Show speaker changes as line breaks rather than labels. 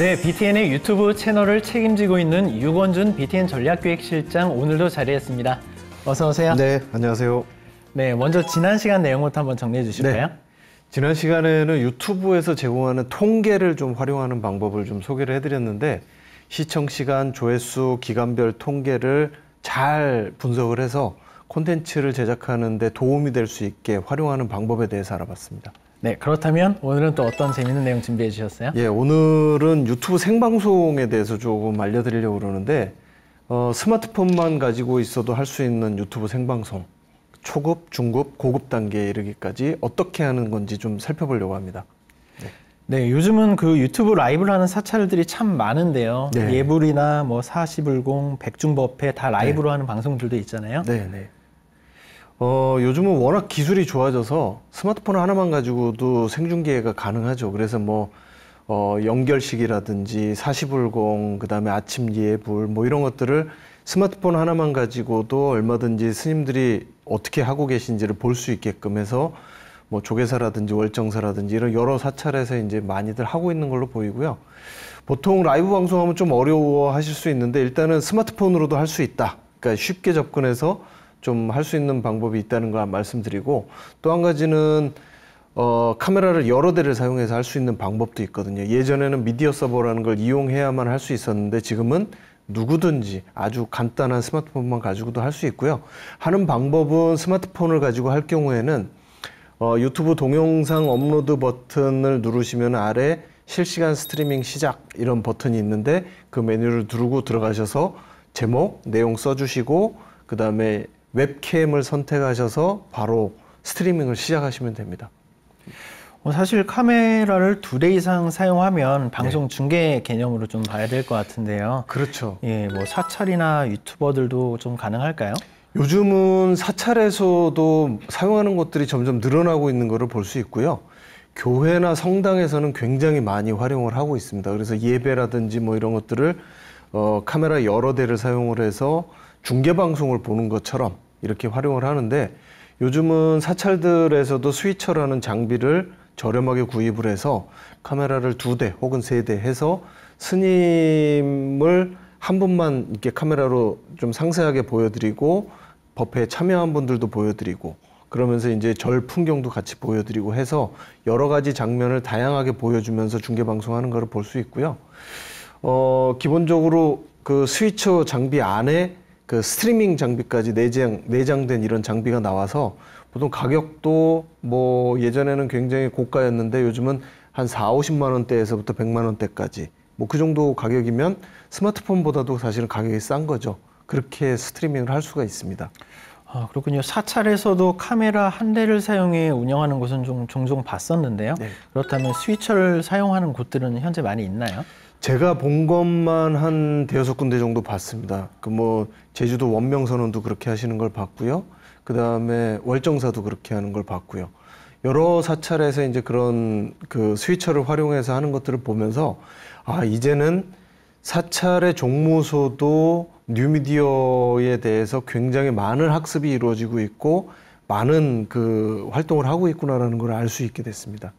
네, BTN의 유튜브 채널을 책임지고 있는 유건준 BTN 전략기획실장 오늘도 자리했습니다. 어서 오세요. 네, 안녕하세요. 네, 먼저
지난 시간 내용부터 한번 정리해 주실까요? 네. 지난 시간에는 유튜브에서 제공하는 통계를 좀 활용하는 방법을 좀 소개를 해드렸는데 시청 시간, 조회수, 기간별 통계를 잘 분석을 해서 콘텐츠를 제작하는 데 도움이 될 수 있게 활용하는 방법에 대해서 알아봤습니다. 네, 그렇다면 오늘은 또 어떤 재미있는 내용 준비해 주셨어요? 예, 오늘은 유튜브 생방송에 대해서 조금 알려드리려고 그러는데 어, 스마트폰만 가지고 있어도 할 수 있는 유튜브 생방송 초급, 중급, 고급 단계에 이르기까지 어떻게 하는 건지 좀 살펴보려고 합니다. 네, 네, 요즘은 그 유튜브 라이브를 하는 사찰들이 참 많은데요. 네.
예불이나 뭐 사시불공, 백중법회 다 라이브로 네. 하는 방송들도 있잖아요. 네, 네.
어, 요즘은 워낙 기술이 좋아져서 스마트폰 하나만 가지고도 생중계가 가능하죠. 그래서 뭐, 어, 연결식이라든지 사시불공, 그 다음에 아침 예불, 뭐 이런 것들을 스마트폰 하나만 가지고도 얼마든지 스님들이 어떻게 하고 계신지를 볼 수 있게끔 해서 뭐 조계사라든지 월정사라든지 이런 여러 사찰에서 이제 많이들 하고 있는 걸로 보이고요. 보통 라이브 방송하면 좀 어려워 하실 수 있는데 일단은 스마트폰으로도 할 수 있다. 그러니까 쉽게 접근해서 좀할수 있는 방법이 있다는 걸 말씀드리고 또 한 가지는 어, 카메라를 여러 대를 사용해서 할 수 있는 방법도 있거든요. 예전에는 미디어 서버라는 걸 이용해야만 할 수 있었는데 지금은 누구든지 아주 간단한 스마트폰만 가지고도 할 수 있고요. 하는 방법은 스마트폰을 가지고 할 경우에는 어, 유튜브 동영상 업로드 버튼을 누르시면 아래 실시간 스트리밍 시작 이런 버튼이 있는데 그 메뉴를 누르고 들어가셔서 제목, 내용 써주시고 그 다음에 웹캠을 선택하셔서 바로 스트리밍을 시작하시면 됩니다.
어, 사실 카메라를 두 대 이상 사용하면 네. 방송 중계 개념으로 좀 봐야 될 것 같은데요. 그렇죠. 예, 뭐 사찰이나
유튜버들도 좀 가능할까요? 요즘은 사찰에서도 사용하는 것들이 점점 늘어나고 있는 것을 볼 수 있고요. 교회나 성당에서는 굉장히 많이 활용을 하고 있습니다. 그래서 예배라든지 뭐 이런 것들을 어, 카메라 여러 대를 사용을 해서 중계방송을 보는 것처럼 이렇게 활용을 하는데 요즘은 사찰들에서도 스위처라는 장비를 저렴하게 구입을 해서 카메라를 두 대 혹은 세 대 해서 스님을 한 분만 이렇게 카메라로 좀 상세하게 보여드리고 법회에 참여한 분들도 보여드리고 그러면서 이제 절 풍경도 같이 보여드리고 해서 여러 가지 장면을 다양하게 보여주면서 중계 방송하는 걸 볼 수 있고요. 어, 기본적으로 그 스위처 장비 안에 그 스트리밍 장비까지 내장 내장된 이런 장비가 나와서 보통 가격도 뭐 예전에는 굉장히 고가였는데 요즘은 한 4, 50만 원대에서부터 100만 원대까지 뭐 그 정도 가격이면 스마트폰보다도 사실은 가격이 싼 거죠. 그렇게 스트리밍을 할 수가 있습니다. 아, 그렇군요. 사찰에서도 카메라 한
대를 사용해 운영하는 곳은 좀 종종 봤었는데요. 네. 그렇다면 스위처를 사용하는 곳들은 현재 많이 있나요?
제가 본 것만 한 대여섯 군데 정도 봤습니다. 그 뭐 제주도 원명선언도 그렇게 하시는 걸 봤고요. 그 다음에 월정사도 그렇게 하는 걸 봤고요. 여러 사찰에서 이제 그런 그 스위처를 활용해서 하는 것들을 보면서 아 이제는 사찰의 종무소도 뉴미디어에 대해서 굉장히 많은 학습이 이루어지고 있고 많은 그 활동을 하고 있구나라는 걸 알 수 있게 됐습니다.